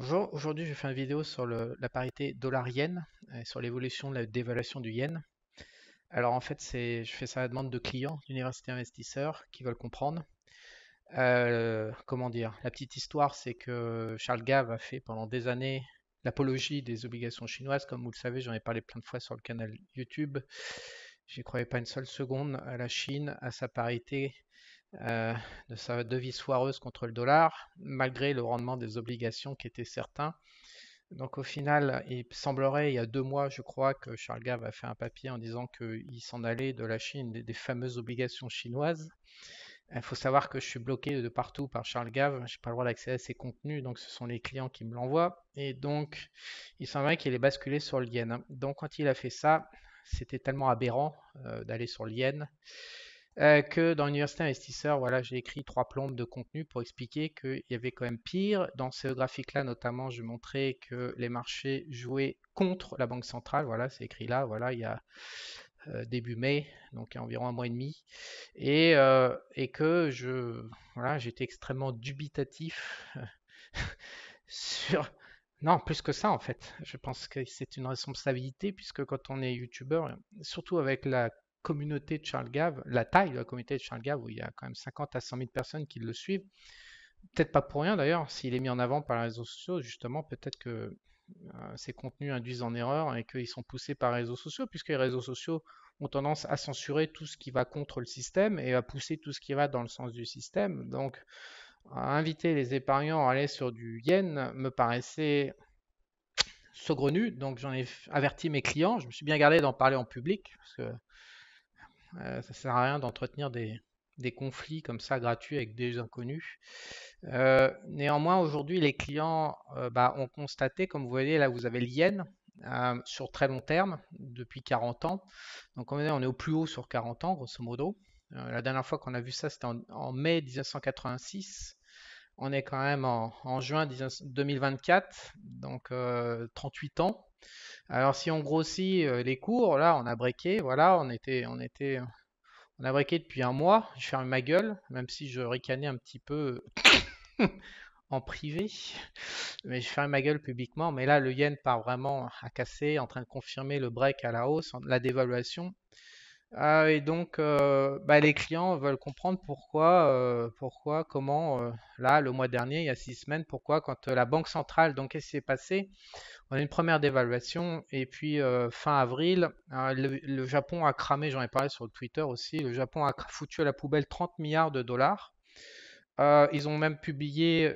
Bonjour, aujourd'hui je fais une vidéo sur la parité dollar-yen, euh, sur l'évolution de la dévaluation du yen. Alors en fait, je fais ça à la demande de clients d'universités investisseurs qui veulent comprendre. Euh, comment dire La petite histoire, c'est que Charles Gave a fait pendant des années l'apologie des obligations chinoises. Comme vous le savez, j'en ai parlé plein de fois sur le canal YouTube. J'y croyais pas une seule seconde à la Chine, à sa parité euh, de sa devise foireuse contre le dollar, malgré le rendement des obligations qui était certain. Donc au final, il semblerait, il y a deux mois, je crois, que Charles Gave a fait un papier en disant qu'il s'en allait de la Chine, des, fameuses obligations chinoises. Il euh, faut savoir que je suis bloqué de partout par Charles Gave, je n'ai pas le droit d'accéder à ses contenus, donc ce sont les clients qui me l'envoient. Et donc, il semblerait qu'il ait basculé sur le yen. Donc quand il a fait ça, c'était tellement aberrant euh, d'aller sur le yen euh, que dans l'université investisseur, voilà, j'ai écrit trois plombes de contenu pour expliquer qu'il y avait quand même pire. Dans ce graphique-là, notamment, je montrais que les marchés jouaient contre la banque centrale. Voilà, c'est écrit là. Voilà, il y a euh, début mai, donc il y a environ un mois et demi, et, euh, et que je, voilà, j'étais extrêmement dubitatif sur. Non, plus que ça en fait. Je pense que c'est une responsabilité puisque quand on est youtubeur, surtout avec la communauté de Charles Gave, la taille de la communauté de Charles Gave, où il y a quand même 50 à 100 000 personnes qui le suivent, peut-être pas pour rien d'ailleurs, s'il est mis en avant par les réseaux sociaux, justement, peut-être que euh, ces contenus induisent en erreur et qu'ils sont poussés par les réseaux sociaux, puisque les réseaux sociaux ont tendance à censurer tout ce qui va contre le système et à pousser tout ce qui va dans le sens du système. Donc, inviter les épargnants à aller sur du yen me paraissait saugrenu, donc j'en ai averti mes clients. Je me suis bien gardé d'en parler en public, parce que euh, ça sert à rien d'entretenir des, conflits comme ça gratuits avec des inconnus. Euh, néanmoins, aujourd'hui, les clients euh, bah, ont constaté, comme vous voyez, là, vous avez l'Yen sur très long terme, depuis 40 ans. Donc on est, au plus haut sur 40 ans, grosso modo. la dernière fois qu'on a vu ça, c'était en, mai 1986 on est quand même en, juin 2024, donc 38 ans. Alors si on grossit euh, les cours, là on a breaké, voilà, on était, on était, on a breaké depuis un mois, je ferme ma gueule, même si je ricanais un petit peu euh, en privé, mais je ferme ma gueule publiquement, mais là le yen part vraiment à casser, en train de confirmer le break à la hausse, la dévaluation. Ah, et donc, euh, bah, les clients veulent comprendre pourquoi, pourquoi, comment, là, le mois dernier, il y a six semaines, pourquoi, quand la banque centrale, donc, qu'est-ce qui s'est passé on a une première dévaluation et puis euh, fin avril, hein, le, Japon a cramé, j'en ai parlé sur Twitter aussi, le Japon a foutu à la poubelle 30 milliards de dollars. Euh, ils ont même publié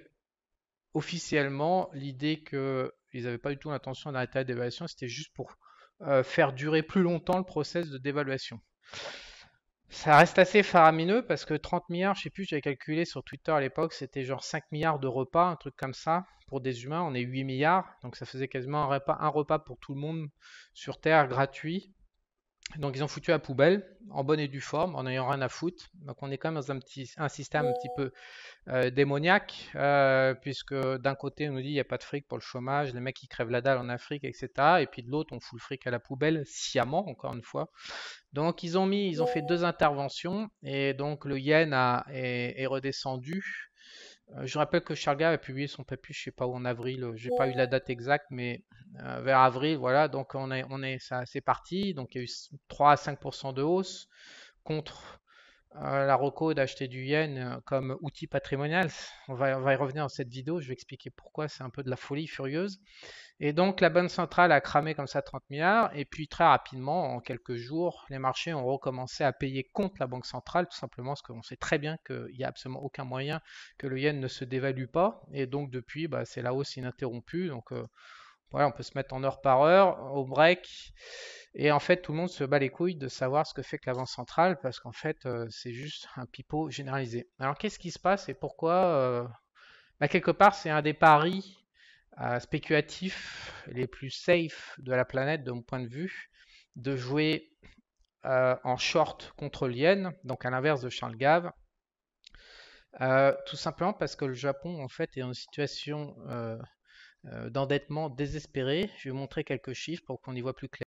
officiellement l'idée qu'ils n'avaient pas du tout l'intention d'arrêter la dévaluation, c'était juste pour euh, faire durer plus longtemps le process de dévaluation. Ça reste assez faramineux parce que 30 milliards, je sais plus, j'avais calculé sur Twitter à l'époque, c'était genre 5 milliards de repas, un truc comme ça. Pour des humains, on est 8 milliards, donc ça faisait quasiment un repas, un repas pour tout le monde sur Terre gratuit. Donc ils ont foutu à poubelle, en bonne et due forme, en n'ayant rien à foutre. Donc on est quand même dans un, système un petit peu euh, démoniaque, euh, puisque d'un côté on nous dit il n'y a pas de fric pour le chômage, les mecs qui crèvent la dalle en Afrique, etc. Et puis de l'autre on fout le fric à la poubelle, sciemment encore une fois. Donc ils ont mis, ils ont fait deux interventions, et donc le yen est redescendu euh, je rappelle que Sharga a publié son papier, je sais pas où, en avril, euh, j'ai pas eu la date exacte, mais euh, vers avril, voilà, donc on est, on est, c'est parti, donc il y a eu 3 à 5% de hausse contre la reco d'acheter du yen euh, comme outil patrimonial. On va, y revenir dans cette vidéo, je vais expliquer pourquoi c'est un peu de la folie furieuse. Et donc la Banque centrale a cramé comme ça 30 milliards, et puis très rapidement, en quelques jours, les marchés ont recommencé à payer contre la Banque centrale, tout simplement parce qu'on sait très bien qu'il n'y a absolument aucun moyen que le yen ne se dévalue pas, et donc depuis, bah, c'est la hausse ininterrompue. Donc euh, on peut se mettre en heure par heure, au break. Et en fait, tout le monde se bat les couilles de savoir ce que fait que l'avant centrale, parce qu'en fait, euh, c'est juste un pipeau généralisé. Alors, qu'est-ce qui se passe et pourquoi euh, bah, Quelque part, c'est un des paris euh, spéculatifs les plus safe de la planète, de mon point de vue, de jouer en short contre l'Yen, donc à l'inverse de Charles Gave. tout simplement parce que le Japon, en fait, est en situation euh, d'endettement désespéré. Je vais vous montrer quelques chiffres pour qu'on y voit plus clair.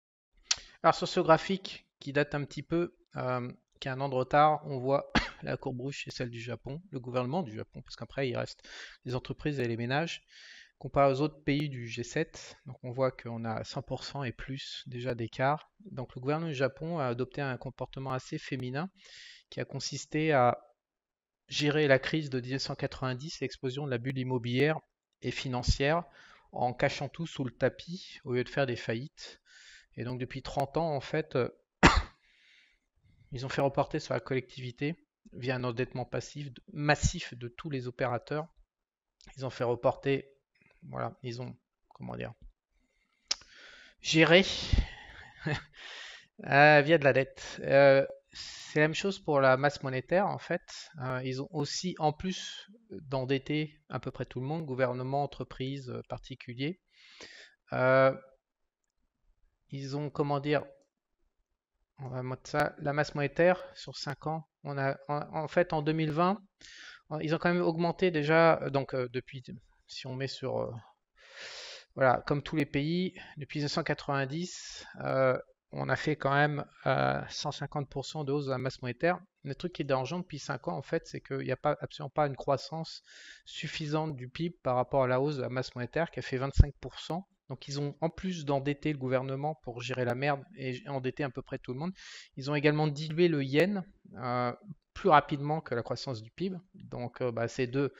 Alors sur ce graphique qui date un petit peu, euh, qui a un an de retard, on voit la courbe rouge et celle du Japon, le gouvernement du Japon, parce qu'après il reste les entreprises et les ménages. Comparé aux autres pays du G7, donc on voit qu'on a 100% et plus déjà d'écart. Donc le gouvernement du Japon a adopté un comportement assez féminin qui a consisté à gérer la crise de 1990 l'explosion de la bulle immobilière et financière en cachant tout sous le tapis au lieu de faire des faillites. Et donc depuis 30 ans, en fait, euh, ils ont fait reporter sur la collectivité via un endettement passif, massif de tous les opérateurs. Ils ont fait reporter, voilà, ils ont, comment dire, gérer euh, via de la dette. Euh, c'est la même chose pour la masse monétaire, en fait. Euh, ils ont aussi, en plus d'endetter à peu près tout le monde, gouvernement, entreprises euh, particuliers, euh, ils ont, comment dire, on va ça, la masse monétaire sur 5 ans. en, fait, en 2020, ils ont quand même augmenté déjà, donc depuis, si on met sur, voilà, comme tous les pays, depuis 1990, on a fait quand même 150% euh, de hausse de la masse monétaire. Le truc qui est dérangeant depuis 5 ans, en fait, c'est qu'il n'y a pas, absolument pas une croissance suffisante du PIB par rapport à la hausse de la masse monétaire qui a fait 25%. Donc ils ont, en plus d'endetter le gouvernement pour gérer la merde et endetter à peu près tout le monde, ils ont également dilué le yen euh, plus rapidement que la croissance du PIB. Donc euh, bah, c'est deux,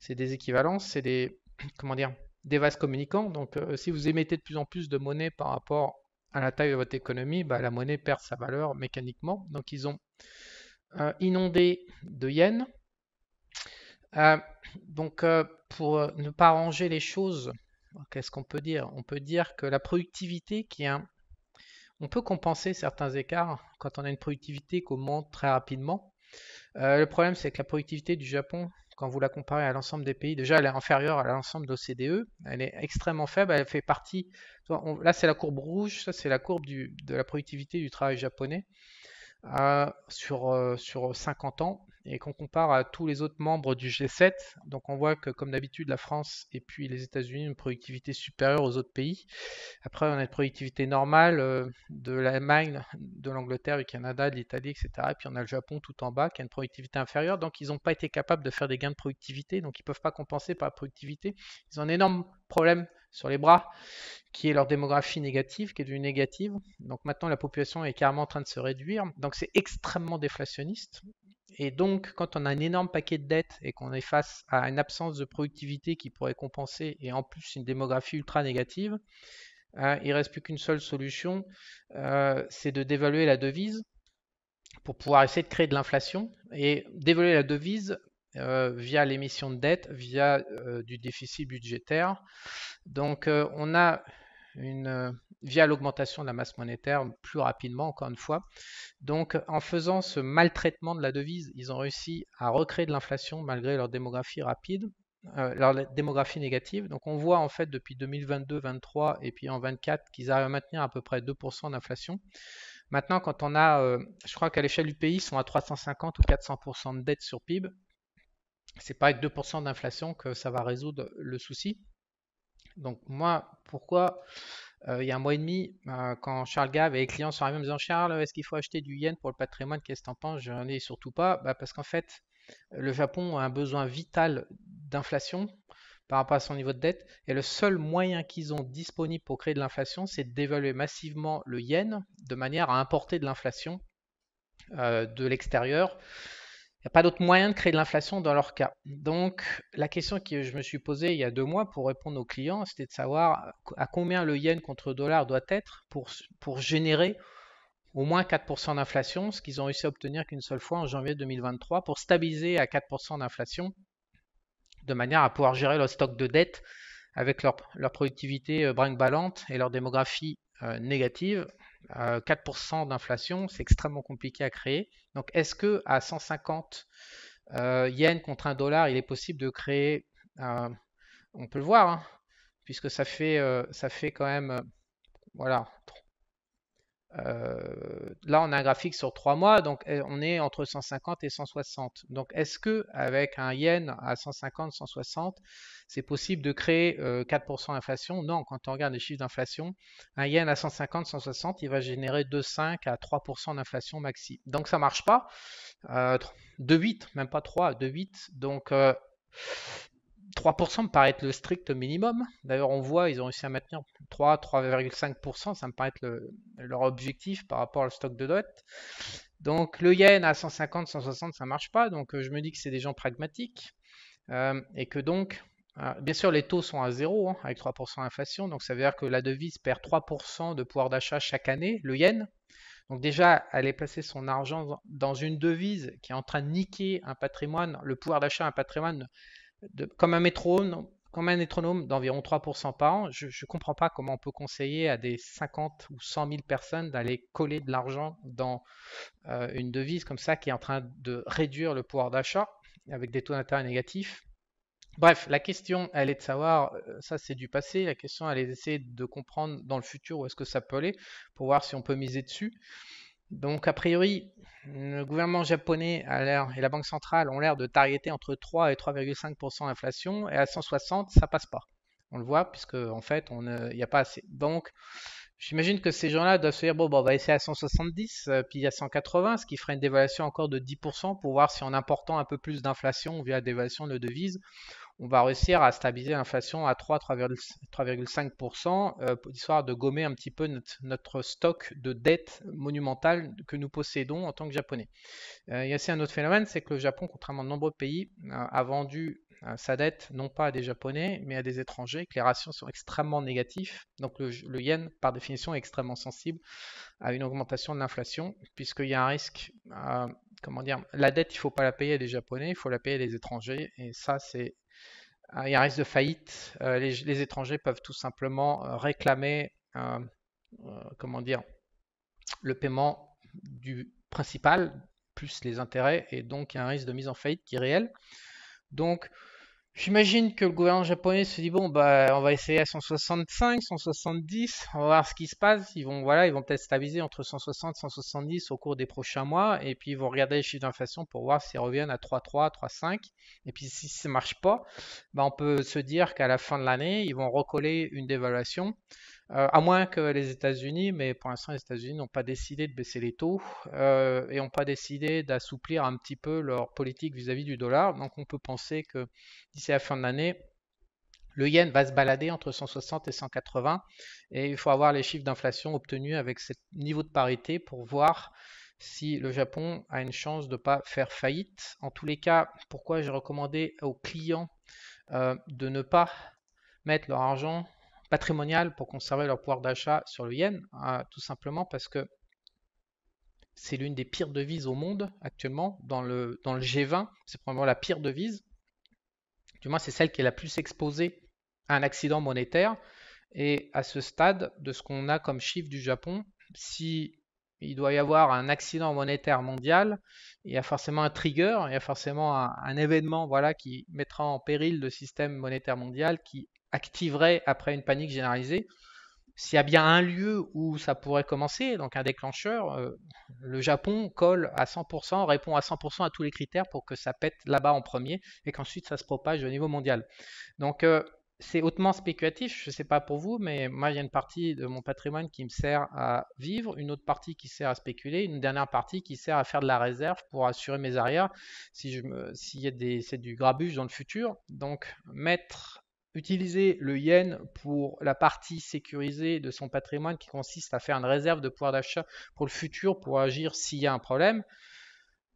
c'est des équivalences, c'est des, comment dire, des vases communicants. Donc si vous émettez de plus en plus de monnaie par rapport à la taille de votre économie, bah, la monnaie perd sa valeur mécaniquement. Donc ils ont euh, inondé de yens. Euh, donc euh, pour ne pas ranger les choses, qu'est-ce qu'on peut dire On peut dire que la productivité qui est un... On peut compenser certains écarts quand on a une productivité qui augmente très rapidement. le problème c'est que la productivité du Japon, quand vous la comparez à l'ensemble des pays, déjà elle est inférieure à l'ensemble de l'OCDE, elle est extrêmement faible, elle fait partie, là c'est la courbe rouge, ça c'est la courbe du, de la productivité du travail japonais euh, sur, euh, sur 50 ans, et qu'on compare à tous les autres membres du G7, donc on voit que comme d'habitude la France et puis les États-Unis ont une productivité supérieure aux autres pays. Après on a une productivité normale euh, de l'Allemagne, de l'Angleterre, du Canada, de l'Italie, etc. Et puis on a le Japon tout en bas qui a une productivité inférieure, donc ils n'ont pas été capables de faire des gains de productivité, donc ils ne peuvent pas compenser par la productivité. Ils ont un énorme problème sur les bras, qui est leur démographie négative, qui est devenue négative. Donc maintenant, la population est carrément en train de se réduire. Donc c'est extrêmement déflationniste. Et donc, quand on a un énorme paquet de dettes et qu'on est face à une absence de productivité qui pourrait compenser, et en plus une démographie ultra négative, hein, il ne reste plus qu'une seule solution, euh, c'est de dévaluer la devise pour pouvoir essayer de créer de l'inflation. Et dévaluer la devise euh, via l'émission de dettes, via euh, du déficit budgétaire. Donc, on a une via l'augmentation de la masse monétaire plus rapidement, encore une fois. Donc en faisant ce maltraitement de la devise, ils ont réussi à recréer de l'inflation malgré leur démographie rapide, euh, leur démographie négative. Donc on voit en fait depuis 2022, 2023 et puis en 2024 qu'ils arrivent à maintenir à peu près 2% d'inflation. Maintenant, quand on a, euh, je crois qu'à l'échelle du pays, ils sont à 350 ou 400% de dette sur PIB. C'est pas avec 2% d'inflation que ça va résoudre le souci. Donc moi, pourquoi euh, il y a un mois et demi, euh, quand Charles Gave et les clients sont arrivés en disant Charles, est-ce qu'il faut acheter du yen pour le patrimoine Qu'est-ce que pense penses n'en ai surtout pas, bah, parce qu'en fait, le Japon a un besoin vital d'inflation par rapport à son niveau de dette. Et le seul moyen qu'ils ont disponible pour créer de l'inflation, c'est d'évaluer massivement le yen de manière à importer de l'inflation euh, de l'extérieur pas d'autre moyen de créer de l'inflation dans leur cas. Donc, la question que je me suis posée il y a deux mois pour répondre aux clients, c'était de savoir euh, à combien le yen contre dollar doit être pour, pour générer au moins 4% d'inflation, ce qu'ils ont réussi à obtenir qu'une seule fois en janvier 2023, pour stabiliser à 4% d'inflation, de manière à pouvoir gérer leur stock de dette avec leur, leur productivité euh, brinque-ballante et leur démographie euh, négative, 4% euh, d'inflation, c'est extrêmement compliqué à créer. Donc est-ce que à 150 euh, yens contre un dollar, il est possible de créer, euh, on peut le voir, hein, puisque ça fait, ça fait quand même, voilà, euh, là, on a un graphique sur 3 mois, donc eh, on est entre 150 et 160. Donc, est-ce que avec un yen à 150, 160, c'est possible de créer 4% euh, d'inflation Non, quand on regarde les chiffres d'inflation, un yen à 150, 160, il va générer 2,5 à 3% d'inflation maxi. Donc, ça marche pas. 2,8, euh, même pas 3, 2,8 8. Donc, 3% me paraît être le strict minimum. D'ailleurs, on voit, ils ont réussi à maintenir 3, 3,5%, ça me paraît être leur objectif par rapport au stock de dot. Donc le yen à 150, 160, ça marche pas. Donc euh, je me dis que c'est des gens pragmatiques. Euh, et que donc, euh, bien sûr, les taux sont à zéro hein, avec 3% d'inflation. Donc ça veut dire que la devise perd 3% de pouvoir d'achat chaque année, le yen. Donc déjà, aller placer son argent dans une devise qui est en train de niquer un patrimoine, le pouvoir d'achat un patrimoine comme un métronome, d'environ 3% par an, je ne comprends pas comment on peut conseiller à des 50 ou 100 000 personnes d'aller coller de l'argent dans euh, une devise comme ça qui est en train de réduire le pouvoir d'achat avec des taux d'intérêt négatifs. Bref, la question, elle est de savoir, euh, ça c'est du passé, la question, elle est d'essayer de comprendre dans le futur où est-ce que ça peut aller pour voir si on peut miser dessus. Donc, a priori, le gouvernement japonais l'air, et la Banque centrale ont l'air de targeter entre 3 et 3,5% d'inflation, et à 160, ça passe pas. On le voit, puisque en fait, il n'y a pas assez. Donc, j'imagine que ces gens-là doivent se dire bon, bah, on va essayer à 170, euh, puis à 180, ce qui ferait une dévaluation encore de 10% pour voir si en important un peu plus d'inflation via la dévaluation de devises, on va réussir à stabiliser l'inflation à 3,5% euh, histoire de gommer un petit peu notre, stock de dette monumentale que nous possédons en tant que japonais. Euh, il y a aussi un autre phénomène, c'est que le Japon, contrairement à de nombreux pays, euh, a vendu sa dette non pas à des japonais mais à des étrangers, que les rations sont extrêmement négatives, Donc le, yen, par définition, est extrêmement sensible à une augmentation de l'inflation, puisqu'il y a un risque comment dire, la dette, il ne faut pas la payer à des Japonais, il faut la payer à des étrangers. Et ça, c'est euh, il y a un risque de faillite. Euh, les, étrangers peuvent tout simplement euh, réclamer, comment dire, le paiement du principal plus les intérêts, et donc il y a un risque de mise en faillite qui est réel. Donc, J'imagine que le gouvernement japonais se dit bon bah on va essayer à 165, 170, on va voir ce qui se passe. Ils vont voilà, ils vont peut-être stabiliser entre 160 170 au cours des prochains mois et puis ils vont regarder les chiffres d'inflation pour voir s'ils reviennent à 3,3, 3,5. Et puis si ça marche pas, bah, on peut se dire qu'à la fin de l'année ils vont recoller une dévaluation euh, à moins que les États-Unis, mais pour l'instant les États-Unis n'ont pas décidé de baisser les taux euh, et n'ont pas décidé d'assouplir un petit peu leur politique vis-à-vis du dollar. Donc on peut penser que d'ici la fin de l'année, le yen va se balader entre 160 et 180 et il faut avoir les chiffres d'inflation obtenus avec ce niveau de parité pour voir si le Japon a une chance de ne pas faire faillite. En tous les cas, pourquoi j'ai recommandé aux clients euh, de ne pas mettre leur argent patrimonial pour conserver leur pouvoir d'achat sur le yen, hein, tout simplement parce que c'est l'une des pires devises au monde actuellement dans le, dans le G20. C'est probablement la pire devise. Du moins, c'est celle qui est la plus exposée à un accident monétaire. Et à ce stade, de ce qu'on a comme chiffre du Japon, si il doit y avoir un accident monétaire mondial, il y a forcément un trigger, il y a forcément un, un événement voilà, qui mettra en péril le système monétaire mondial qui activerait après une panique généralisée, s'il y a bien un lieu où ça pourrait commencer, donc un déclencheur, euh, le Japon colle à 100%, répond à 100% à tous les critères pour que ça pète là-bas en premier et qu'ensuite ça se propage au niveau mondial. Donc euh, c'est hautement spéculatif, je ne sais pas pour vous, mais moi il y a une partie de mon patrimoine qui me sert à vivre, une autre partie qui sert à spéculer, une dernière partie qui sert à faire de la réserve pour assurer mes arrières si je me, s'il y a des, c'est du grabuge dans le futur. Donc mettre Utiliser le yen pour la partie sécurisée de son patrimoine qui consiste à faire une réserve de pouvoir d'achat pour le futur pour agir s'il y a un problème.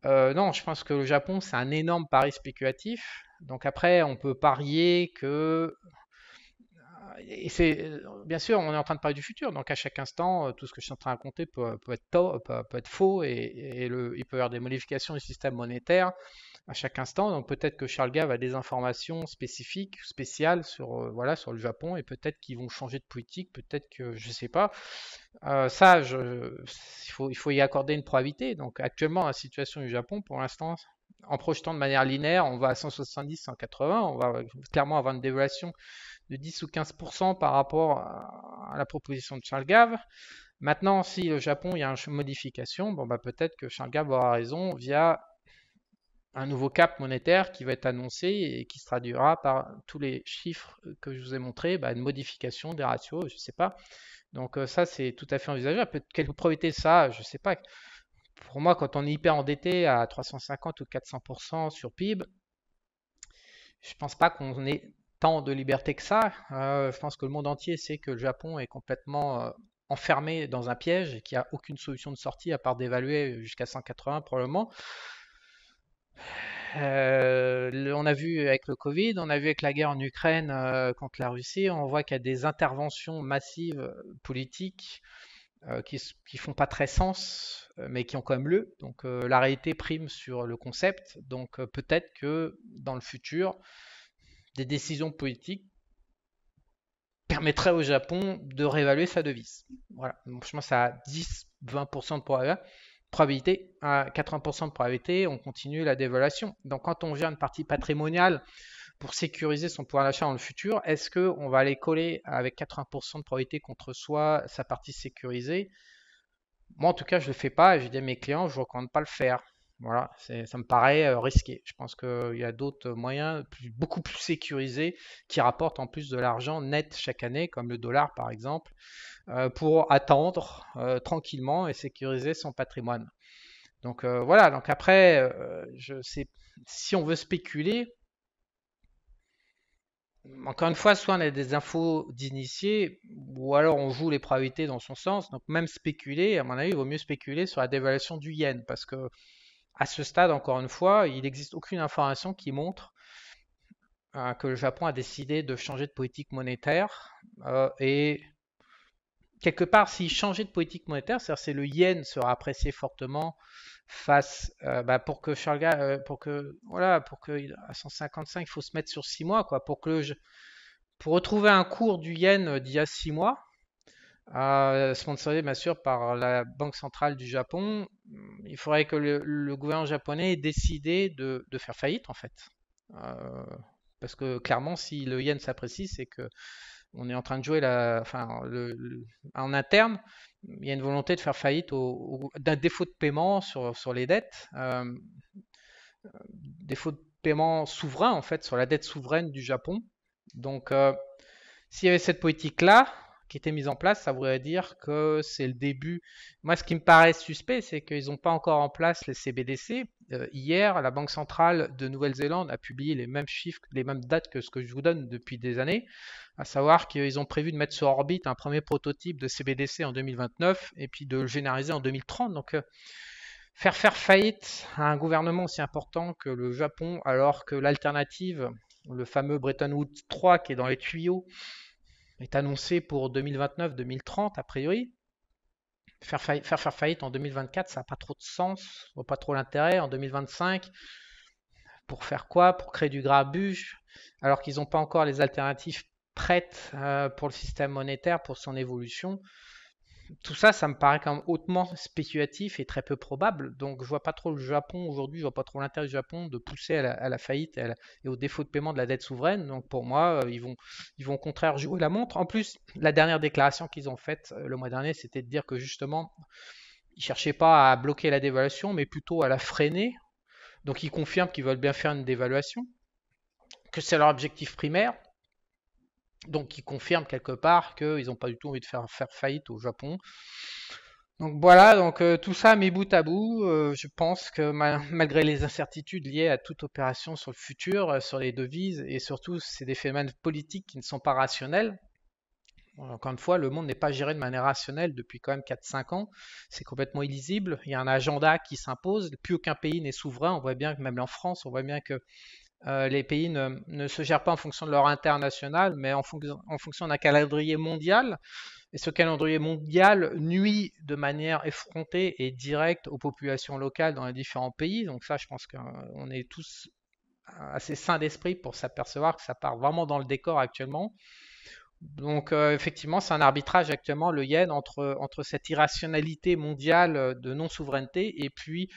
Euh, non, je pense que le Japon, c'est un énorme pari spéculatif. Donc après, on peut parier que... Euh, et c'est euh, bien sûr, on est en train de parler du futur, donc à chaque instant, tout ce que je suis en train de raconter peut, être, être, faux et, le, il peut y avoir des modifications du système monétaire à chaque instant. Donc peut-être que Charles Gave a des informations spécifiques, spéciales sur, euh, voilà, sur le Japon et peut-être qu'ils vont changer de politique, peut-être que je ne sais pas. Euh, ça, je, il, faut, il faut y accorder une probabilité. Donc actuellement, la situation du Japon, pour l'instant, en projetant de manière linéaire, on va à 170, 180, on va clairement avoir une dévaluation de 10 ou 15% par rapport à la proposition de Charles Gave. Maintenant, si le Japon, il y a une modification, bon, bah, peut-être que Charles Gave aura raison via un nouveau cap monétaire qui va être annoncé et qui se traduira par tous les chiffres que je vous ai montré bah, une modification des ratios, je ne sais pas. Donc euh, ça, c'est tout à fait envisageable. Peut quelle probabilité ça, je ne sais pas. Pour moi, quand on est hyper endetté à 350 ou 400% sur PIB, je pense pas qu'on ait tant de liberté que ça. Euh, je pense que le monde entier sait que le Japon est complètement euh, enfermé dans un piège et qu'il a aucune solution de sortie à part d'évaluer jusqu'à 180 probablement. Euh, on a vu avec le Covid, on a vu avec la guerre en Ukraine euh, contre la Russie, on voit qu'il y a des interventions massives euh, politiques qui, ne font pas très sens, mais qui ont quand même lieu. Donc la réalité prime sur le concept. Donc peut-être que dans le futur, des décisions politiques permettraient au Japon de réévaluer sa devise. Voilà. Franchement, ça 10-20% de probabilité probabilité, à 80% de probabilité, on continue la dévaluation. Donc quand on gère une partie patrimoniale pour sécuriser son pouvoir d'achat dans le futur, est-ce qu'on va aller coller avec 80% de probabilité contre soi sa partie sécurisée Moi en tout cas, je ne le fais pas et je dis à mes clients, je ne recommande pas le faire. Voilà, ça me paraît euh, risqué. Je pense qu'il y a d'autres moyens beaucoup plus sécurisés qui rapportent en plus de l'argent net chaque année, comme le dollar par exemple, euh, pour attendre euh, tranquillement et sécuriser son patrimoine. Donc voilà, donc après, je sais, si on veut spéculer, encore une fois, soit on a des infos d'initiés, ou alors on joue les probabilités dans son sens. Donc même spéculer, à mon avis, il vaut mieux spéculer sur la dévaluation du yen, parce que à ce stade, encore une fois, il n'existe aucune information qui montre euh, que le Japon a décidé de changer de politique monétaire. Euh, et quelque part, s'il changeait de politique monétaire, c'est à dire le yen sera apprécié fortement face euh, bah, pour que pour que voilà pour que à 155 il faut se mettre sur 6 mois quoi pour que pour retrouver un cours du yen d'il y a 6 mois euh, sponsorisé bien sûr par la Banque centrale du Japon, hum, il faudrait que le, gouvernement japonais ait décidé de, faire faillite en fait. Euh, parce que clairement, si le yen s'apprécie, c'est que on est en train de jouer la, enfin, en interne, il y a une volonté de faire faillite au, d'un défaut de paiement sur, les dettes, euh, défaut de paiement souverain en fait sur la dette souveraine du Japon. Donc, euh, s'il y avait cette politique là, qui était mise en place, ça voudrait dire que c'est le début. Moi, ce qui me paraît suspect, c'est qu'ils n'ont pas encore en place les CBDC. Euh, hier, la Banque centrale de Nouvelle-Zélande a publié les mêmes chiffres, les mêmes dates que ce que je vous donne depuis des années, à savoir qu'ils ont prévu de mettre sur orbite un premier prototype de CBDC en 2029 et puis de le généraliser en 2030. Donc, euh, faire faire faillite à un gouvernement aussi important que le Japon, alors que l'alternative, le fameux Bretton Woods 3 qui est dans les tuyaux, est annoncé pour 2029-2030 a priori. Faire, faire, faire faillite en 2024, ça n'a pas trop de sens, pas trop l'intérêt. En 2025, pour faire quoi Pour créer du grabuge, alors qu'ils n'ont pas encore les alternatives prêtes euh, pour le système monétaire, pour son évolution tout ça, ça me paraît quand même hautement spéculatif et très peu probable. Donc, je vois pas trop le Japon aujourd'hui, je vois pas trop l'intérêt du Japon de pousser à la, faillite et, au défaut de paiement de la dette souveraine. Donc, pour moi, euh, ils vont, ils vont au contraire jouer la montre. En plus, la dernière déclaration qu'ils ont faite euh, le mois dernier, c'était de dire que justement, ils cherchaient pas à bloquer la dévaluation, mais plutôt à la freiner. Donc, ils confirment qu'ils veulent bien faire une dévaluation, que c'est leur objectif primaire. Donc qui confirme quelque part qu'ils n'ont pas du tout envie de faire, faire faillite au Japon. Donc voilà, donc euh, tout ça mis bout à bout, euh, je pense que malgré les incertitudes liées à toute opération sur le futur, euh, sur les devises, et surtout c'est des phénomènes politiques qui ne sont pas rationnels. encore une fois, le monde n'est pas géré de manière rationnelle depuis quand même 4-5 ans. C'est complètement illisible. Il y a un agenda qui s'impose. Plus aucun pays n'est souverain. On voit bien que même en France, on voit bien que euh, les pays ne, se gèrent pas en fonction de leur international, mais en, en fonction d'un calendrier mondial. Et ce calendrier mondial nuit de manière effrontée et directe aux populations locales dans les différents pays. Donc ça, je pense qu'on euh, est tous assez sains d'esprit pour s'apercevoir que ça part vraiment dans le décor actuellement. Donc euh, effectivement, c'est un arbitrage actuellement, le yen, entre, entre cette irrationalité mondiale de non-souveraineté et puis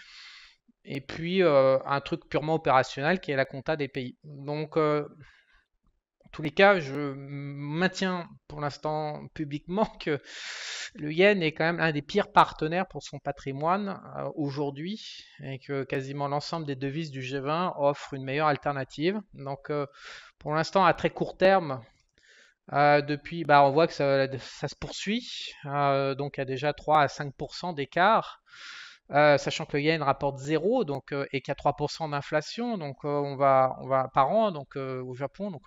et puis euh, un truc purement opérationnel qui est la compta des pays. Donc, en euh, tous les cas, je maintiens pour l'instant publiquement que le yen est quand même un des pires partenaires pour son patrimoine euh, aujourd'hui et que quasiment l'ensemble des devises du G20 offrent une meilleure alternative. Donc, pour l'instant, à très court terme, depuis, bah, on voit que ça, se poursuit. donc, il y a déjà 3 à 5% d'écart. Sachant euh, sachant que a une rapporte 0 donc, euh, et qu'il y a 3% d'inflation donc, euh, on va, on va par an donc, au Japon. Donc,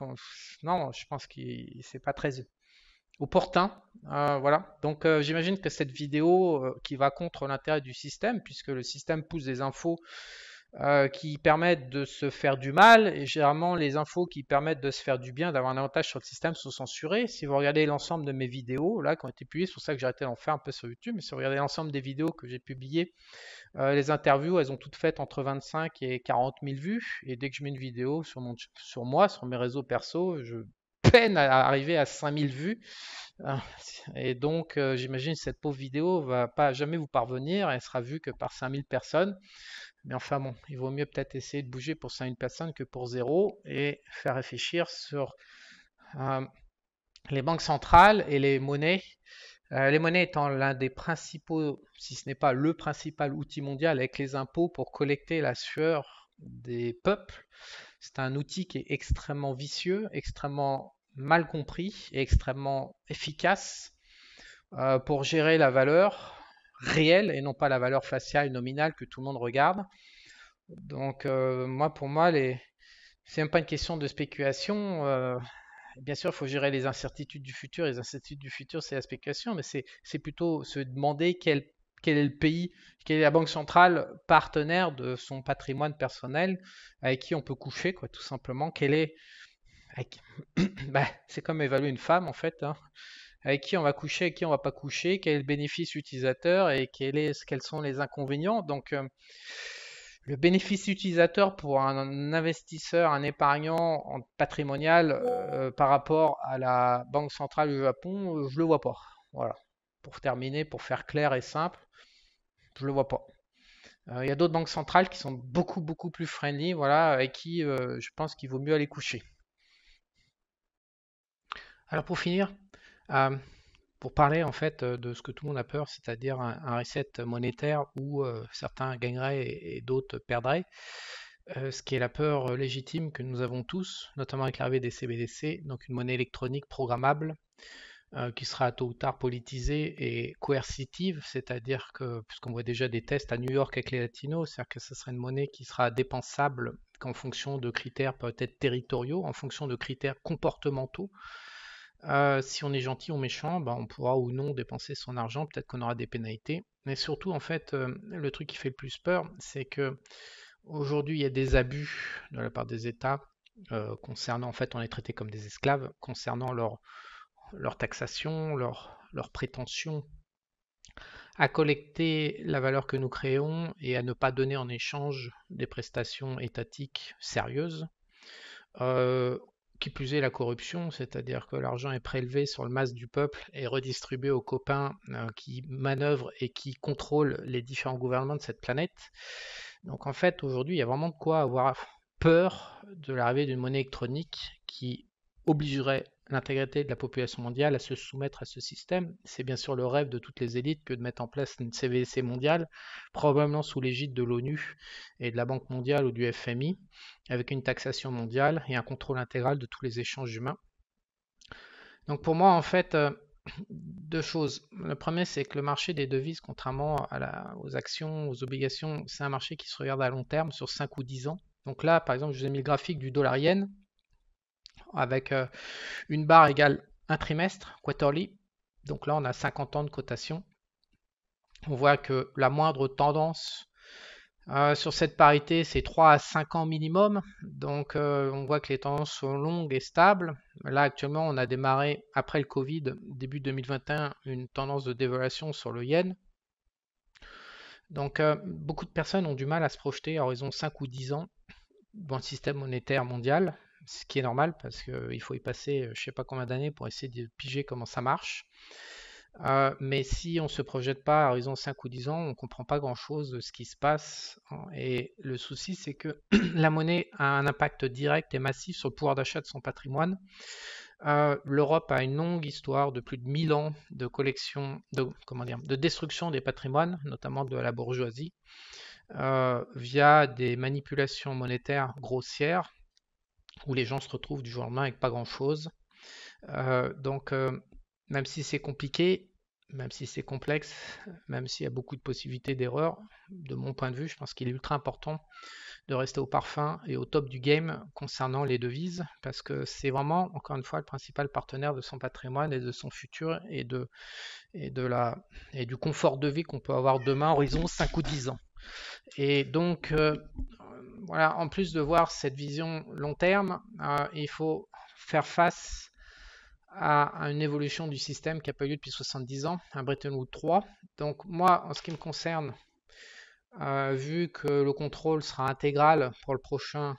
non, je pense que c'est pas très opportun. voilà. Donc j'imagine que cette vidéo qui va contre l'intérêt du système, puisque le système pousse des infos euh, qui permettent de se faire du mal, et généralement les infos qui permettent de se faire du bien, d'avoir un avantage sur le système, sont censurées. Si vous regardez l'ensemble de mes vidéos, là, qui ont été publiées, c'est pour ça que j'ai arrêté d'en faire un peu sur YouTube, mais si vous regardez l'ensemble des vidéos que j'ai publiées, euh, les interviews, elles ont toutes faites entre 25 et 40 000 vues, et dès que je mets une vidéo sur, mon, sur moi, sur mes réseaux perso, je peine à arriver à 5000 vues. Ah, et donc, euh, j'imagine cette pauvre vidéo va pas jamais vous parvenir. Elle sera vue que par 5000 personnes. Mais enfin bon, il vaut mieux peut-être essayer de bouger pour 5000 personnes que pour zéro et faire réfléchir sur euh, les banques centrales et les monnaies. Euh, les monnaies étant l'un des principaux, si ce n'est pas le principal outil mondial avec les impôts pour collecter la sueur des peuples. C'est un outil qui est extrêmement vicieux, extrêmement mal compris et extrêmement efficace euh, pour gérer la valeur réelle et non pas la valeur faciale nominale que tout le monde regarde. Donc euh, moi pour moi c'est même pas une question de spéculation. Euh, bien sûr, il faut gérer les incertitudes du futur. Les incertitudes du futur, c'est la spéculation, mais c'est plutôt se demander quel, quel est le pays, quelle est la banque centrale partenaire de son patrimoine personnel avec qui on peut coucher, quoi, tout simplement. Quel est, Bah, c'est comme évaluer une femme en fait. Hein. Avec qui on va coucher, avec qui on va pas coucher, quel bénéfice utilisateur et quel est, quels sont les inconvénients. Donc euh, le bénéfice utilisateur pour un investisseur, un épargnant en patrimonial euh, par rapport à la Banque centrale du Japon, je le vois pas. Voilà. Pour terminer, pour faire clair et simple, je le vois pas. Euh, il y a d'autres banques centrales qui sont beaucoup beaucoup plus friendly, voilà, avec qui je pense qu'il vaut mieux aller coucher. Alors pour finir, euh, pour parler en fait euh, de ce que tout le monde a peur, c'est-à-dire un, reset monétaire où euh, certains gagneraient et, d'autres perdraient, ce qui est la peur légitime que nous avons tous, notamment avec l'arrivée des CBDC, donc une monnaie électronique programmable qui sera tôt ou tard politisée et coercitive, c'est-à-dire que, puisqu'on voit déjà des tests à New York avec les latinos, c'est-à-dire que ce sera une monnaie qui sera dépensable qu'en fonction de critères peut-être territoriaux, en fonction de critères comportementaux, euh, si on est gentil ou méchant, ben, on pourra ou non dépenser son argent, peut-être qu'on aura des pénalités. Mais surtout, en fait, euh, le truc qui fait le plus peur, c'est que aujourd'hui, il y a des abus de la part des États euh, concernant, en fait, on est traité comme des esclaves, concernant leur, leur taxation, leur, leur prétention à collecter la valeur que nous créons et à ne pas donner en échange des prestations étatiques sérieuses qui plus est la corruption, c'est-à-dire que l'argent est prélevé sur le masse du peuple et redistribué aux copains euh, qui manœuvrent et qui contrôlent les différents gouvernements de cette planète. Donc en fait, aujourd'hui, il y a vraiment de quoi avoir peur de l'arrivée d'une monnaie électronique qui obligerait l'intégrité de la population mondiale à se soumettre à ce système. C'est bien sûr le rêve de toutes les élites que de mettre en place une CVC mondiale, probablement sous l'égide de l'ONU et de la Banque mondiale ou du FMI, avec une taxation mondiale et un contrôle intégral de tous les échanges humains. Donc pour moi, en fait, euh, deux choses. Le premier, c'est que le marché des devises, contrairement aux actions, aux obligations, c'est un marché qui se regarde à long terme, sur 5 ou 10 ans. Donc là, par exemple, je vous ai mis le graphique du dollar avec euh, une barre égale un trimestre, quarterly. Donc là, on a 50 ans de cotation. On voit que la moindre tendance euh, sur cette parité, c'est 3 à 5 ans minimum. Donc euh, on voit que les tendances sont longues et stables. Là, actuellement, on a démarré, après le Covid, début 2021, une tendance de dévaluation sur le yen. Donc beaucoup de personnes ont du mal à se projeter à horizon 5 ou 10 ans dans le système monétaire mondial ce qui est normal parce qu'il faut y passer euh, je ne sais pas combien d'années pour essayer de piger comment ça marche. Euh, mais si on ne se projette pas à horizon 5 ou 10 ans, on ne comprend pas grand-chose de ce qui se passe. Hein. Et le souci, c'est que la monnaie a un impact direct et massif sur le pouvoir d'achat de son patrimoine. Euh, L'Europe a une longue histoire de plus de 1000 ans de collection, de, comment dire, de destruction des patrimoines, notamment de la bourgeoisie, via des manipulations monétaires grossières où les gens se retrouvent du jour au lendemain avec pas grand-chose. Euh, donc, euh, même si c'est compliqué, même si c'est complexe, même s'il y a beaucoup de possibilités d'erreurs, de mon point de vue, je pense qu'il est ultra important de rester au parfum et au top du game concernant les devises, parce que c'est vraiment, encore une fois, le principal partenaire de son patrimoine et de son futur et, de, et, de la, et du confort de vie qu'on peut avoir demain, horizon 5 ou 10 ans. Et donc, euh, voilà, en plus de voir cette vision long terme, euh, il faut faire face à, une évolution du système qui n'a pas eu lieu depuis 70 ans, un Bretton Woods 3. Donc moi, en ce qui me concerne, euh, vu que le contrôle sera intégral pour le prochain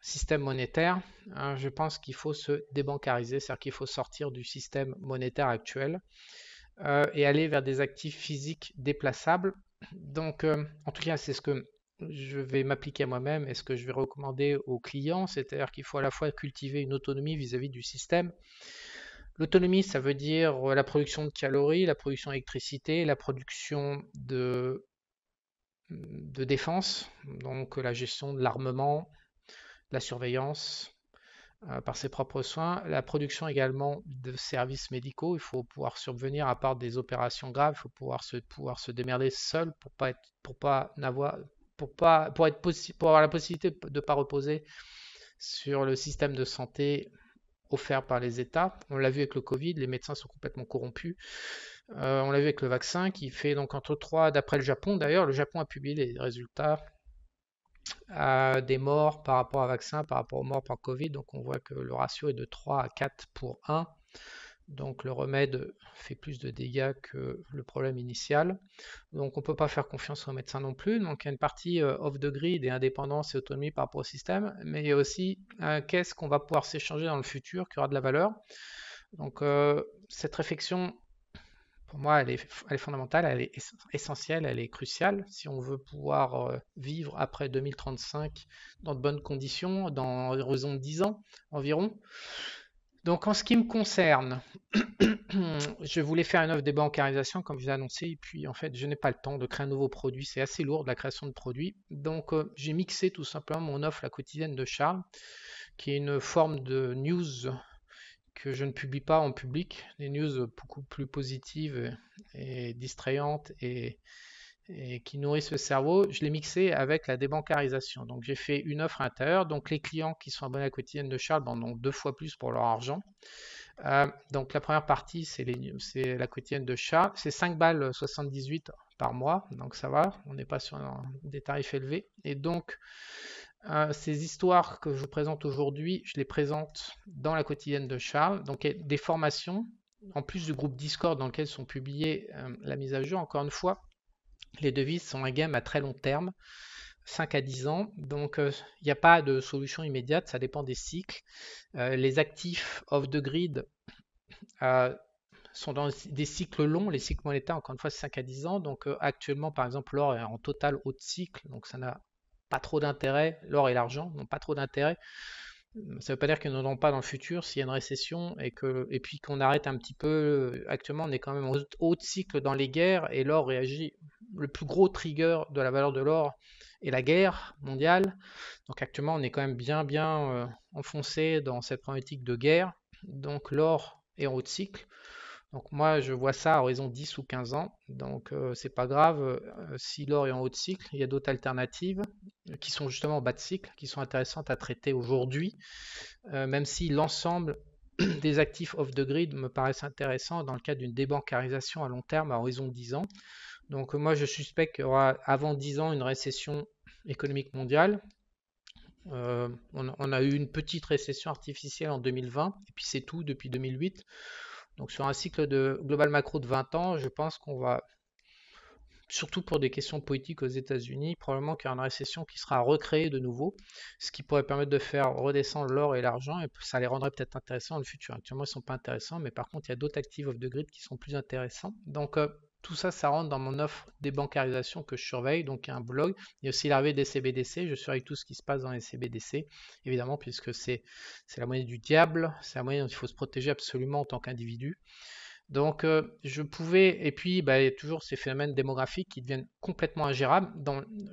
système monétaire, euh, je pense qu'il faut se débancariser, c'est-à-dire qu'il faut sortir du système monétaire actuel et aller vers des actifs physiques déplaçables. Donc, en tout cas, c'est ce que je vais m'appliquer à moi-même et ce que je vais recommander aux clients, c'est-à-dire qu'il faut à la fois cultiver une autonomie vis-à-vis du système. L'autonomie, ça veut dire euh, la production de calories, la production d'électricité, la production de, défense, donc la gestion de l'armement, la surveillance euh, par ses propres soins, la production également de services médicaux, il faut pouvoir survenir à part des opérations graves, il faut pouvoir se, pouvoir se démerder seul pour pas pour pas n'avoir pour, pas, pour, être pour avoir la possibilité de ne pas reposer sur le système de santé offert par les États. On l'a vu avec le Covid, les médecins sont complètement corrompus. Euh, on l'a vu avec le vaccin qui fait donc entre 3, d'après le Japon d'ailleurs, le Japon a publié les résultats euh, des morts par rapport au vaccin, par rapport aux morts par Covid. Donc on voit que le ratio est de 3 à 4 pour 1. Donc le remède fait plus de dégâts que le problème initial. Donc on ne peut pas faire confiance aux médecins non plus. Donc il y a une partie euh, off the grid et indépendance et autonomie par rapport au système. Mais il y a aussi un euh, qu'est-ce qu'on va pouvoir s'échanger dans le futur qui aura de la valeur. Donc euh, cette réflexion, pour moi, elle est, fondamentale, elle est essentielle, elle est cruciale. Si on veut pouvoir vivre après 2035 dans de bonnes conditions, dans l'horizon de 10 ans environ. Donc en ce qui me concerne, je voulais faire une offre de bancarisation comme je vous ai annoncé, et puis en fait je n'ai pas le temps de créer un nouveau produit, c'est assez lourd de la création de produits. Donc euh, j'ai mixé tout simplement mon offre la quotidienne de Charles, qui est une forme de news que je ne publie pas en public, des news beaucoup plus positives et distrayantes et, et qui nourrissent le cerveau, je l'ai mixé avec la débancarisation. Donc j'ai fait une offre intérieure. Donc les clients qui sont abonnés à la quotidienne de Charles en ont deux fois plus pour leur argent. Euh, donc la première partie, c'est la quotidienne de Charles. C'est 5 balles 78 par mois, donc ça va, on n'est pas sur des tarifs élevés. Et donc euh, ces histoires que je vous présente aujourd'hui, je les présente dans la quotidienne de Charles. Donc des formations, en plus du groupe Discord dans lequel sont publiées euh, la mise à jour, encore une fois, les devises sont un game à très long terme, 5 à 10 ans. Donc, il euh, n'y a pas de solution immédiate, ça dépend des cycles. Euh, les actifs off the grid euh, sont dans des cycles longs. Les cycles monétaires, encore une fois, 5 à 10 ans. Donc, actuellement, par exemple, l'or est en total haut de cycle. Donc, ça n'a pas trop d'intérêt. L'or et l'argent n'ont pas trop d'intérêt. Ça ne veut pas dire qu'ils n'en auront pas dans le futur s'il y a une récession et, que, et puis qu'on arrête un petit peu. Actuellement, on est quand même en haut de cycle dans les guerres et l'or réagit le plus gros trigger de la valeur de l'or est la guerre mondiale. Donc actuellement, on est quand même bien bien euh, enfoncé dans cette problématique de guerre. Donc l'or est en haut de cycle. Donc moi, je vois ça à horizon 10 ou 15 ans. Donc euh, c'est pas grave euh, si l'or est en haut de cycle. Il y a d'autres alternatives qui sont justement en bas de cycle, qui sont intéressantes à traiter aujourd'hui, même si l'ensemble des actifs off the grid me paraissent intéressants dans le cadre d'une débancarisation à long terme à horizon 10 ans. Donc euh, moi je suspecte qu'il y aura avant 10 ans une récession économique mondiale. Euh, on, a eu une petite récession artificielle en 2020 et puis c'est tout depuis 2008. Donc sur un cycle de global macro de 20 ans, je pense qu'on va, surtout pour des questions politiques aux États-Unis, probablement qu'il y aura une récession qui sera recréée de nouveau, ce qui pourrait permettre de faire redescendre l'or et l'argent et ça les rendrait peut-être intéressants dans le futur. Actuellement ils ne sont pas intéressants, mais par contre il y a d'autres actifs off the grid qui sont plus intéressants. Donc euh, tout ça, ça rentre dans mon offre des bancarisations que je surveille. Donc, un blog. Il y a aussi l'arrivée des CBDC. Je surveille tout ce qui se passe dans les CBDC, évidemment, puisque c'est la monnaie du diable. C'est la monnaie dont il faut se protéger absolument en tant qu'individu. Donc, euh, je pouvais. Et puis, bah, il y a toujours ces phénomènes démographiques qui deviennent complètement ingérables.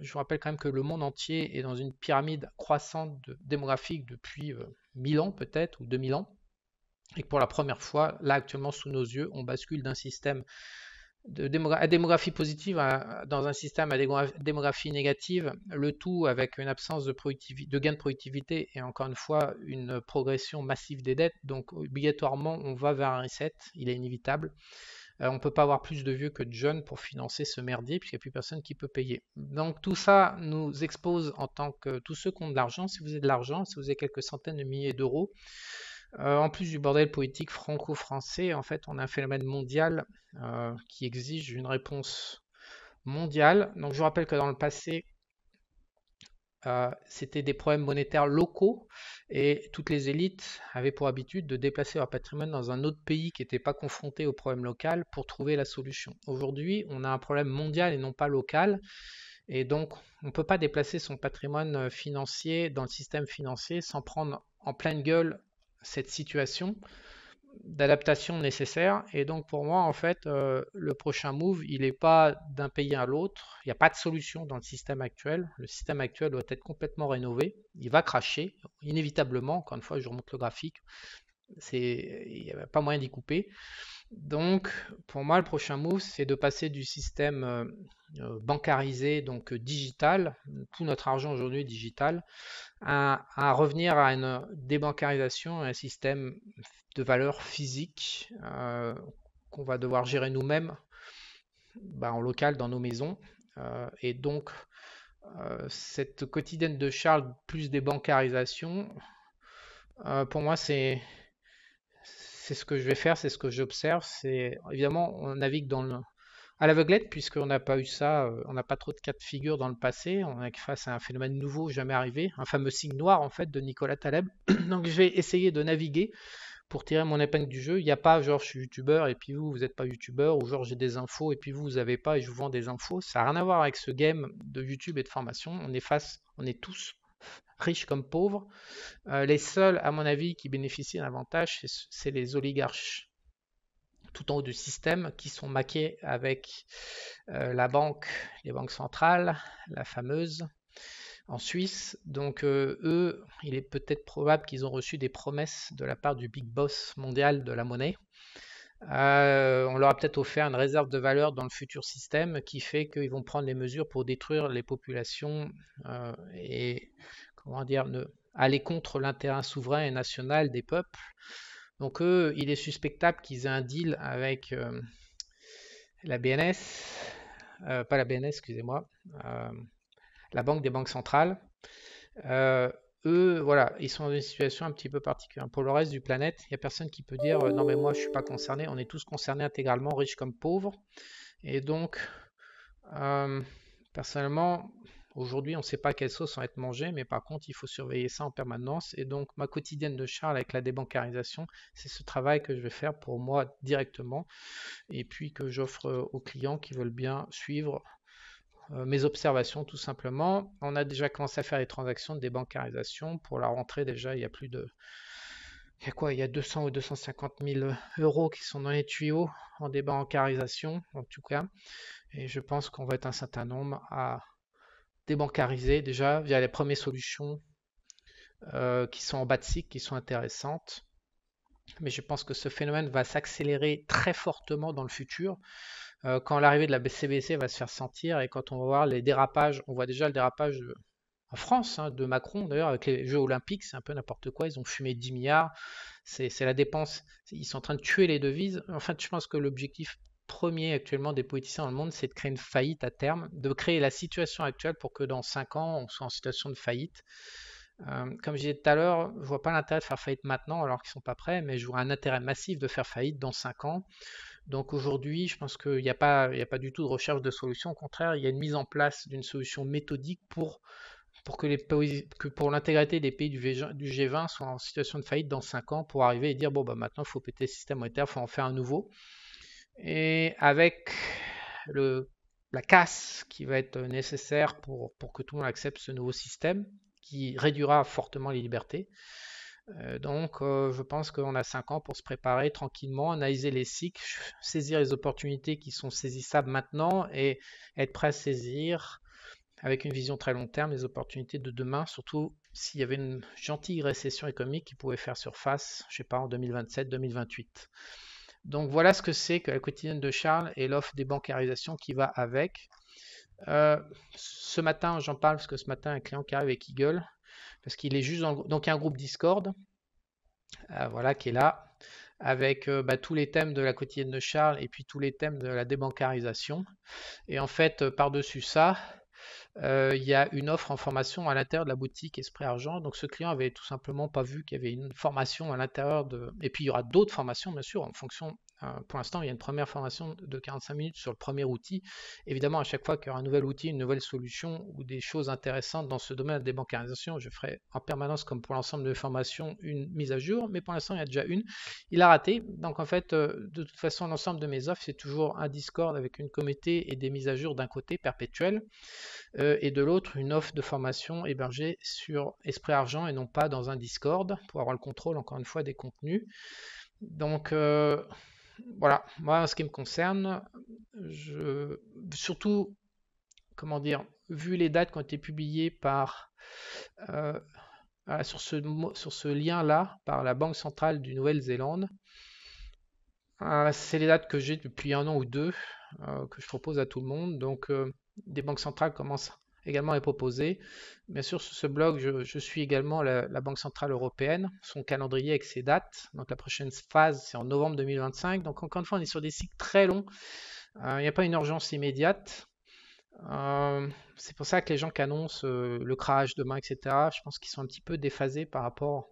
je vous rappelle quand même que le monde entier est dans une pyramide croissante démographique depuis 1000 euh, ans, peut-être, ou 2000 ans. Et que pour la première fois, là, actuellement, sous nos yeux, on bascule d'un système à démographie positive dans un système à démographie négative, le tout avec une absence de, gain de productivité et encore une fois une progression massive des dettes. Donc obligatoirement, on va vers un reset, il est inévitable. Euh, on ne peut pas avoir plus de vieux que de jeunes pour financer ce merdier, puisqu'il n'y a plus personne qui peut payer. Donc tout ça nous expose en tant que tous ceux qui ont de l'argent, si vous avez de l'argent, si vous avez quelques centaines de milliers d'euros, euh, en plus du bordel politique franco-français, en fait, on a un phénomène mondial euh, qui exige une réponse mondiale. Donc, je vous rappelle que dans le passé, euh, c'était des problèmes monétaires locaux et toutes les élites avaient pour habitude de déplacer leur patrimoine dans un autre pays qui n'était pas confronté au problème local pour trouver la solution. Aujourd'hui, on a un problème mondial et non pas local. Et donc, on ne peut pas déplacer son patrimoine financier dans le système financier sans prendre en pleine gueule cette situation d'adaptation nécessaire. Et donc pour moi, en fait, euh, le prochain move, il n'est pas d'un pays à l'autre. Il n'y a pas de solution dans le système actuel. Le système actuel doit être complètement rénové. Il va cracher, inévitablement. Encore une fois, je remonte le graphique il n'y avait pas moyen d'y couper. Donc, pour moi, le prochain move, c'est de passer du système euh, euh, bancarisé, donc euh, digital, tout notre argent aujourd'hui digital, à, revenir à une débancarisation, un système de valeur physique qu'on va devoir gérer nous-mêmes bah, en local dans nos maisons. et donc, cette quotidienne de Charles plus débancarisation, pour moi, c'est c'est ce que je vais faire, c'est ce que j'observe. C'est évidemment on navigue dans le à l'aveuglette puisqu'on n'a pas eu ça, euh, on n'a pas trop de cas de figure dans le passé. On est face à un phénomène nouveau jamais arrivé, un fameux signe noir en fait de Nicolas Taleb. Donc je vais essayer de naviguer pour tirer mon épingle du jeu. Il n'y a pas genre je suis youtubeur et puis vous, vous n'êtes pas youtubeur, ou genre j'ai des infos et puis vous, vous n'avez pas et je vous vends des infos. Ça n'a rien à voir avec ce game de YouTube et de formation. On est face, on est tous riches comme pauvres. Euh, les seuls, à mon avis, qui bénéficient d'un avantage, c'est les oligarches tout en haut du système qui sont maqués avec euh, la banque, les banques centrales, la fameuse en Suisse. Donc euh, eux, il est peut-être probable qu'ils ont reçu des promesses de la part du big boss mondial de la monnaie. on leur a peut-être offert une réserve de valeur dans le futur système qui fait qu'ils vont prendre les mesures pour détruire les populations et comment dire, ne, aller contre l'intérêt souverain et national des peuples. Donc il est suspectable qu'ils aient un deal avec euh, la BNS, euh, pas la BNS, excusez-moi, euh, la Banque des banques centrales. eux, voilà, ils sont dans une situation un petit peu particulière. Pour le reste du planète, il n'y a personne qui peut dire non mais moi je suis pas concerné, on est tous concernés intégralement, riches comme pauvres. Et donc, personnellement, Aujourd'hui, on ne sait pas quelles sauces vont être mangées, mais par contre, il faut surveiller ça en permanence. Et donc, ma quotidienne de Charles avec la débancarisation, c'est ce travail que je vais faire pour moi directement, et puis que j'offre euh, aux clients qui veulent bien suivre euh, mes observations tout simplement. On a déjà commencé à faire les transactions de débancarisation. Pour la rentrée déjà, il y a plus de... Il y a quoi Il y a 200 ou 250 000 euros qui sont dans les tuyaux en débancarisation en tout cas. Et je pense qu'on va être un certain nombre à Débancariser déjà via les premières solutions euh, qui sont en bas de cycle, qui sont intéressantes. Mais je pense que ce phénomène va s'accélérer très fortement dans le futur euh, quand l'arrivée de la bcbc va se faire sentir et quand on va voir les dérapages, on voit déjà le dérapage euh, en France hein, de Macron d'ailleurs avec les Jeux Olympiques, c'est un peu n'importe quoi, ils ont fumé 10 milliards, c'est la dépense, ils sont en train de tuer les devises. en Enfin, je pense que l'objectif premier actuellement des politiciens dans le monde, c'est de créer une faillite à terme, de créer la situation actuelle pour que dans 5 ans, on soit en situation de faillite. Euh, comme je disais tout à l'heure, je vois pas l'intérêt de faire faillite maintenant alors qu'ils sont pas prêts, mais je vois un intérêt massif de faire faillite dans 5 ans. Donc aujourd'hui, je pense qu'il n'y a, pas, a pas du tout de recherche de solution. Au contraire, il y a une mise en place d'une solution méthodique pour, pour que, les, pour l'intégrité des pays du, G20 soient en situation de faillite dans 5 ans pour arriver et dire bon, bah, maintenant, il faut péter le système monétaire, il faut en faire un nouveau et avec la casse qui va être nécessaire pour, que tout le monde accepte ce nouveau système qui réduira fortement les libertés. Euh, donc euh, je pense qu'on a 5 ans pour se préparer tranquillement, analyser les cycles, saisir les opportunités qui sont saisissables maintenant et être prêt à saisir avec une vision très long terme les opportunités de demain, surtout s'il y avait une gentille récession économique qui pouvait faire surface, je sais pas, en 2027-2028. Donc voilà ce que c'est que la quotidienne de Charles et l'offre des bancarisations qui va avec. Euh, ce matin, j'en parle parce que ce matin, un client qui arrive avec qui parce qu'il est juste dans Donc il y a un groupe Discord, euh, voilà, qui est là, avec euh, bah, tous les thèmes de la quotidienne de Charles et puis tous les thèmes de la débancarisation. Et en fait, par-dessus ça, euh, il y a une offre en formation à l'intérieur de la boutique Esprit Argent. Donc ce client avait tout simplement pas vu qu'il y avait une formation à l'intérieur de. Et puis il y aura d'autres formations, bien sûr, en fonction pour l'instant, il y a une première formation de 45 minutes sur le premier outil. Évidemment, à chaque fois qu'il y aura un nouvel outil, une nouvelle solution ou des choses intéressantes dans ce domaine des bancarisations, je ferai en permanence, comme pour l'ensemble de formations, une mise à jour. Mais pour l'instant, il y a déjà une. Il a raté. Donc, en fait, euh, de toute façon, l'ensemble de mes offres, c'est toujours un Discord avec une comité et des mises à jour d'un côté perpétuel. Euh, et de l'autre, une offre de formation hébergée sur Esprit Argent et non pas dans un Discord pour avoir le contrôle, encore une fois, des contenus. Donc, euh, voilà, moi en ce qui me concerne, je, surtout, comment dire, vu les dates qui ont été publiées par euh, sur ce, sur ce lien-là, par la Banque centrale du Nouvelle-Zélande, euh, c'est les dates que j'ai depuis un an ou deux, euh, que je propose à tout le monde. Donc des banques centrales commencent également est proposé. Bien sûr, sur ce blog, je, suis également la, Banque Centrale Européenne, son calendrier avec ses dates. Donc la prochaine phase, c'est en novembre 2025. Donc encore une fois, on est sur des cycles très longs. Euh, il n'y a pas une urgence immédiate. Euh, c'est pour ça que les gens qui annoncent euh, le crash demain, etc., je pense qu'ils sont un petit peu déphasés par rapport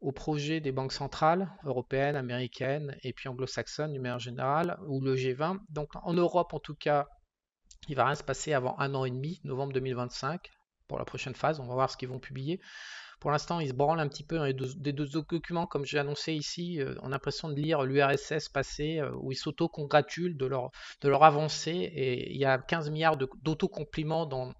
au projet des banques centrales européennes, américaines et puis anglo-saxonnes du manière générale, ou le G20. Donc en Europe, en tout cas, il va rien se passer avant un an et demi, novembre 2025, pour la prochaine phase. On va voir ce qu'ils vont publier. Pour l'instant, ils se branlent un petit peu dans des deux documents, comme j'ai annoncé ici. Euh, on a l'impression de lire l'URSS passé, euh, où ils s'auto-congratulent de leur, de leur avancée. Et il y a 15 milliards d'auto-compliments dans,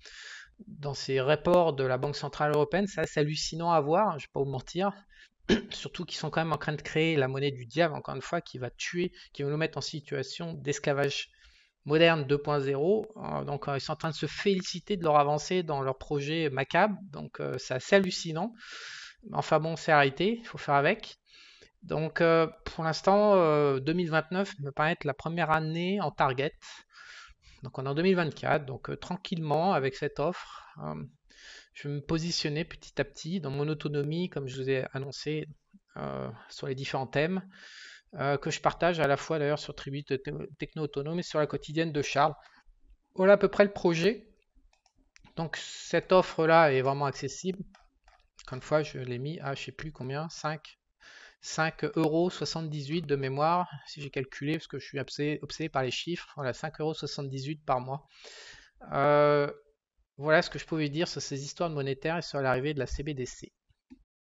dans ces reports de la Banque Centrale Européenne. Ça, c'est hallucinant à voir, hein, je ne vais pas vous mentir. Surtout qu'ils sont quand même en train de créer la monnaie du diable, encore une fois, qui va tuer, qui va nous mettre en situation d'esclavage Moderne 2.0. Euh, donc, euh, ils sont en train de se féliciter de leur avancée dans leur projet macabre. Donc, euh, c'est assez hallucinant. Enfin bon, c'est arrêté, il faut faire avec. Donc, pour l'instant, 2029 me paraît être la première année en target. Donc, on est en 2024. Donc, tranquillement, avec cette offre, je vais me positionner petit à petit dans mon autonomie, comme je vous ai annoncé sur les différents thèmes. Euh, que je partage à la fois d'ailleurs sur Tribute Techno Autonome et sur la quotidienne de Charles. Voilà à peu près le projet. Donc cette offre-là est vraiment accessible. Encore une fois, je l'ai mis à je sais plus combien, 5 5,78€ de mémoire, si j'ai calculé, parce que je suis obsédé, par les chiffres. Voilà, 5,78€ par mois. Euh, voilà ce que je pouvais dire sur ces histoires monétaires et sur l'arrivée de la CBDC.